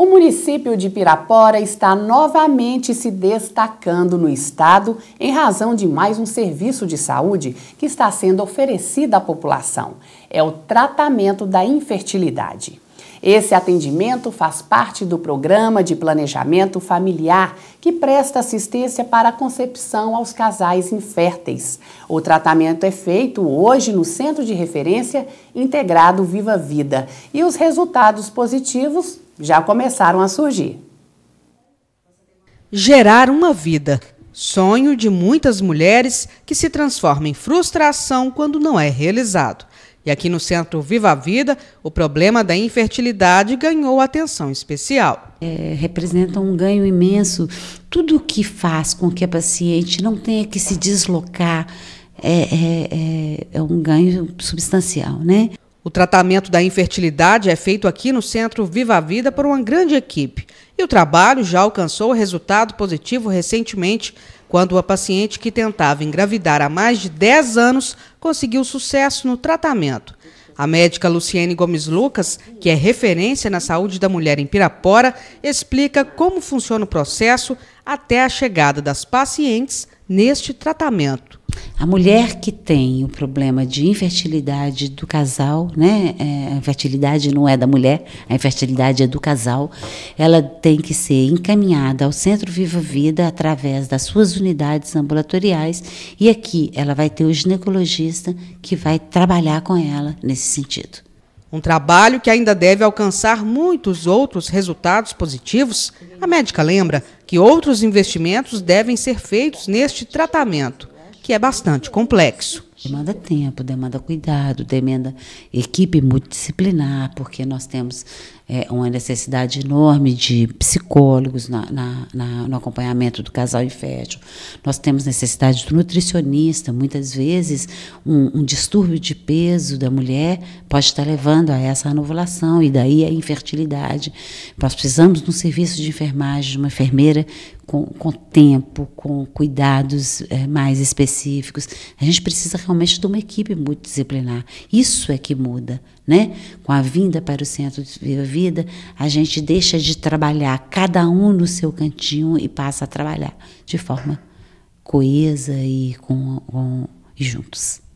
O município de Pirapora está novamente se destacando no estado em razão de mais um serviço de saúde que está sendo oferecido à população. É o tratamento da infertilidade. Esse atendimento faz parte do programa de planejamento familiar que presta assistência para a concepção aos casais inférteis. O tratamento é feito hoje no Centro de Referência Integrado Viva Vida e os resultados positivos já começaram a surgir. Gerar uma vida. Sonho de muitas mulheres que se transforma em frustração quando não é realizado. E aqui no Centro Viva a Vida, o problema da infertilidade ganhou atenção especial. É, representa um ganho imenso. Tudo o que faz com que a paciente não tenha que se deslocar é, é, é, é um ganho substancial, né? O tratamento da infertilidade é feito aqui no Centro Viva a Vida por uma grande equipe. E o trabalho já alcançou resultado positivo recentemente, quando uma paciente que tentava engravidar há mais de 10 anos conseguiu sucesso no tratamento. A médica Luciene Gomes Lucas, que é referência na saúde da mulher em Pirapora, explica como funciona o processo até a chegada das pacientes neste tratamento a mulher que tem o problema de infertilidade do casal, né? É, a infertilidade não é da mulher, a infertilidade é do casal. Ela tem que ser encaminhada ao Centro Viva Vida através das suas unidades ambulatoriais e aqui ela vai ter o ginecologista que vai trabalhar com ela nesse sentido. Um trabalho que ainda deve alcançar muitos outros resultados positivos. A médica lembra que outros investimentos devem ser feitos neste tratamento que é bastante complexo. Demanda tempo, demanda cuidado, demanda equipe multidisciplinar, porque nós temos é, uma necessidade enorme de psicólogos na, na, na, no acompanhamento do casal infértil. Nós temos necessidade do nutricionista. Muitas vezes, um, um distúrbio de peso da mulher pode estar levando a essa anovulação e daí a infertilidade. Nós precisamos de um serviço de enfermagem, de uma enfermeira com, com tempo, com cuidados é, mais específicos. A gente precisa realmente de uma equipe multidisciplinar. Isso é que muda, né? Com a vinda para o Centro de Viva Vida, a gente deixa de trabalhar cada um no seu cantinho e passa a trabalhar de forma coesa e com, com e juntos.